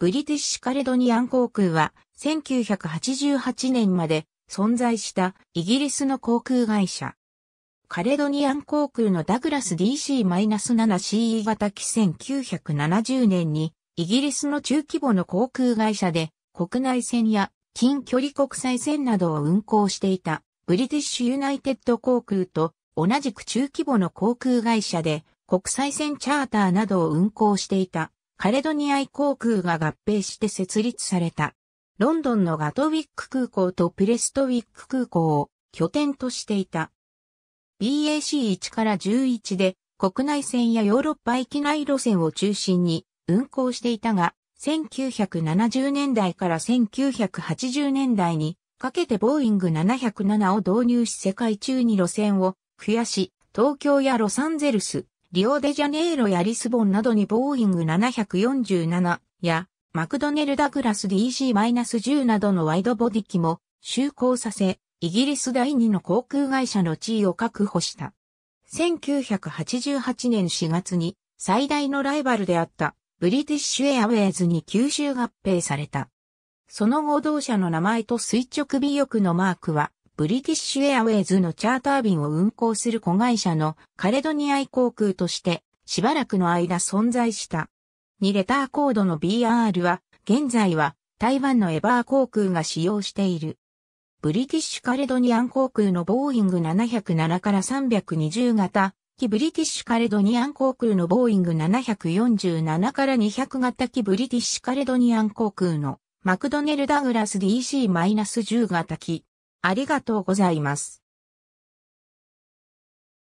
ブリティッシュカレドニアン航空は1988年まで存在したイギリスの航空会社。カレドニアン航空のダグラス DC-7CE 型機1970年にイギリスの中規模の航空会社で国内線や近距離国際線などを運航していたブリティッシュユナイテッド航空と同じく中規模の航空会社で国際線チャーターなどを運航していたカレドニアイ航空が合併して設立された。ロンドンのガトウィック空港とプレストウィック空港を拠点としていた。BAC1 から11で国内線やヨーロッパ行き内路線を中心に運行していたが、1970年代から1980年代にかけてボーイング707を導入し世界中に路線を増やし、東京やロサンゼルス、リオデジャネイロやリスボンなどにボーイング747やマクドネル・ダグラス DC-10 などのワイドボディ機も就航させ、イギリス第2の航空会社の地位を確保した。1988年4月に最大のライバルであったブリティッシュエアウェイズに吸収合併された。その後同社の名前と垂直尾翼のマークはブリティッシュエアウェイズのチャーター便を運航する子会社のカレドニア航空としてしばらくの間存在した。2レターコードの BR は現在は台湾のエバー航空が使用している。ブリティッシュカレドニアン航空のボーイング707から320型、機ブリティッシュカレドニアン航空のボーイング747から200型機ブリティッシュカレドニアン航空のマクドネル・ダグラス DC-10 型機ありがとうございます。